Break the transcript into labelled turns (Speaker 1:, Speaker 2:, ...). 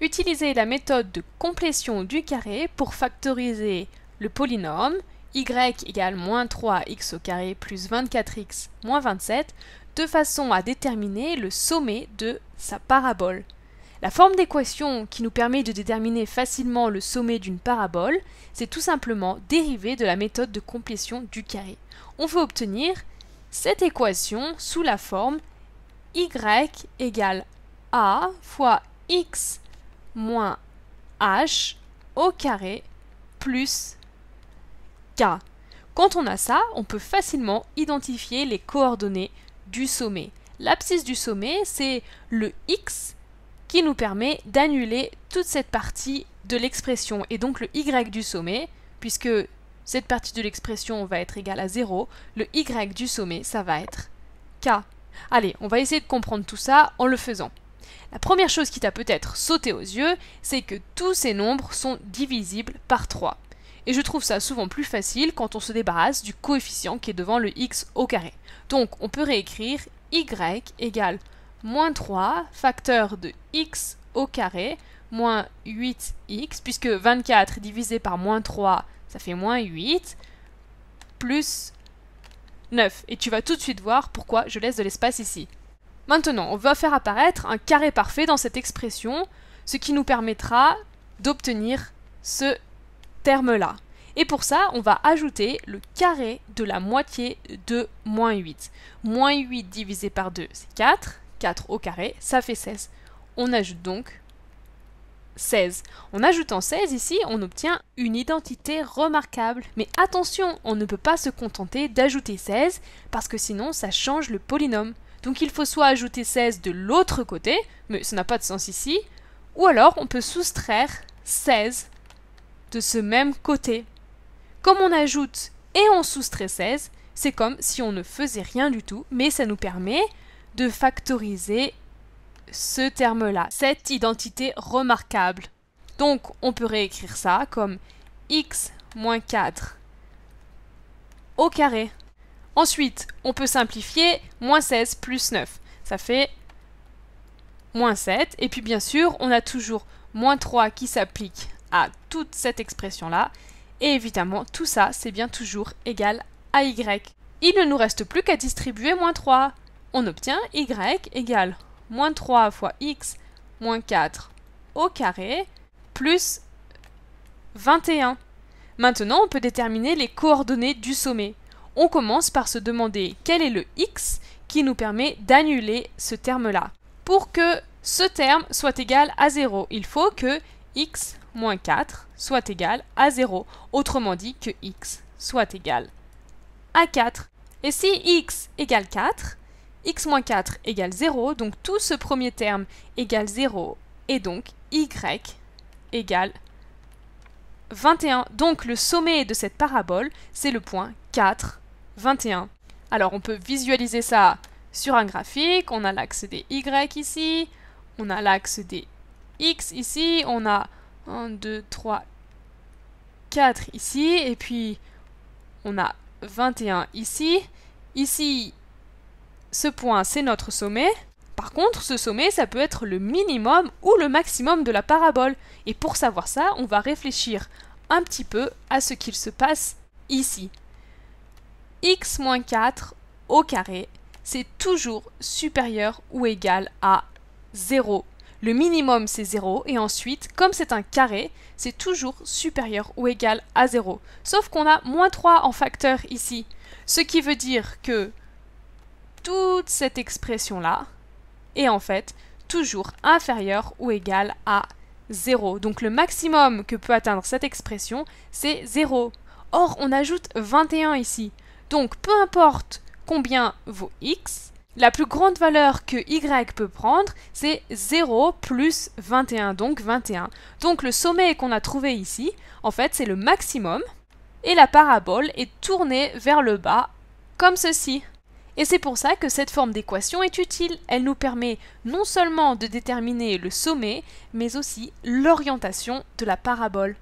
Speaker 1: Utiliser la méthode de complétion du carré pour factoriser le polynôme y égale moins 3x au plus 24x moins 27 de façon à déterminer le sommet de sa parabole. La forme d'équation qui nous permet de déterminer facilement le sommet d'une parabole, c'est tout simplement dérivée de la méthode de complétion du carré. On veut obtenir cette équation sous la forme y égale a fois x moins h au carré plus k. Quand on a ça, on peut facilement identifier les coordonnées du sommet. L'abscisse du sommet, c'est le x qui nous permet d'annuler toute cette partie de l'expression et donc le y du sommet, puisque cette partie de l'expression va être égale à 0, le y du sommet, ça va être k. Allez, on va essayer de comprendre tout ça en le faisant. La première chose qui t'a peut-être sauté aux yeux, c'est que tous ces nombres sont divisibles par 3. Et je trouve ça souvent plus facile quand on se débarrasse du coefficient qui est devant le x au carré. Donc on peut réécrire y égale moins 3 facteur de x au carré moins 8x, puisque 24 divisé par moins 3, ça fait moins 8, plus 9. Et tu vas tout de suite voir pourquoi je laisse de l'espace ici. Maintenant, on va faire apparaître un carré parfait dans cette expression, ce qui nous permettra d'obtenir ce terme-là. Et pour ça, on va ajouter le carré de la moitié de moins 8. Moins 8 divisé par 2, c'est 4. 4 au carré, ça fait 16. On ajoute donc 16. En ajoutant 16 ici, on obtient une identité remarquable. Mais attention, on ne peut pas se contenter d'ajouter 16 parce que sinon ça change le polynôme. Donc il faut soit ajouter 16 de l'autre côté, mais ça n'a pas de sens ici, ou alors on peut soustraire 16 de ce même côté. Comme on ajoute et on soustrait 16, c'est comme si on ne faisait rien du tout, mais ça nous permet de factoriser ce terme-là, cette identité remarquable. Donc on peut réécrire ça comme x moins 4 au carré. Ensuite, on peut simplifier moins 16 plus 9. Ça fait moins 7. Et puis bien sûr, on a toujours moins 3 qui s'applique à toute cette expression-là. Et évidemment, tout ça, c'est bien toujours égal à y. Il ne nous reste plus qu'à distribuer moins 3. On obtient y égale moins 3 fois x moins 4 au carré plus 21. Maintenant, on peut déterminer les coordonnées du sommet on commence par se demander quel est le x qui nous permet d'annuler ce terme-là. Pour que ce terme soit égal à 0, il faut que x moins 4 soit égal à 0, autrement dit que x soit égal à 4. Et si x égale 4, x moins 4 égale 0, donc tout ce premier terme égale 0, et donc y égale 21. Donc le sommet de cette parabole, c'est le point 4 21. Alors on peut visualiser ça sur un graphique, on a l'axe des Y ici, on a l'axe des X ici, on a 1, 2, 3, 4 ici, et puis on a 21 ici. Ici, ce point, c'est notre sommet. Par contre, ce sommet, ça peut être le minimum ou le maximum de la parabole. Et pour savoir ça, on va réfléchir un petit peu à ce qu'il se passe ici x moins 4 au carré, c'est toujours supérieur ou égal à 0. Le minimum, c'est 0, et ensuite, comme c'est un carré, c'est toujours supérieur ou égal à 0. Sauf qu'on a moins 3 en facteur ici, ce qui veut dire que toute cette expression-là est en fait toujours inférieure ou égale à 0. Donc le maximum que peut atteindre cette expression, c'est 0. Or, on ajoute 21 ici. Donc peu importe combien vaut x, la plus grande valeur que y peut prendre, c'est 0 plus 21, donc 21. Donc le sommet qu'on a trouvé ici, en fait, c'est le maximum, et la parabole est tournée vers le bas, comme ceci. Et c'est pour ça que cette forme d'équation est utile. Elle nous permet non seulement de déterminer le sommet, mais aussi l'orientation de la parabole.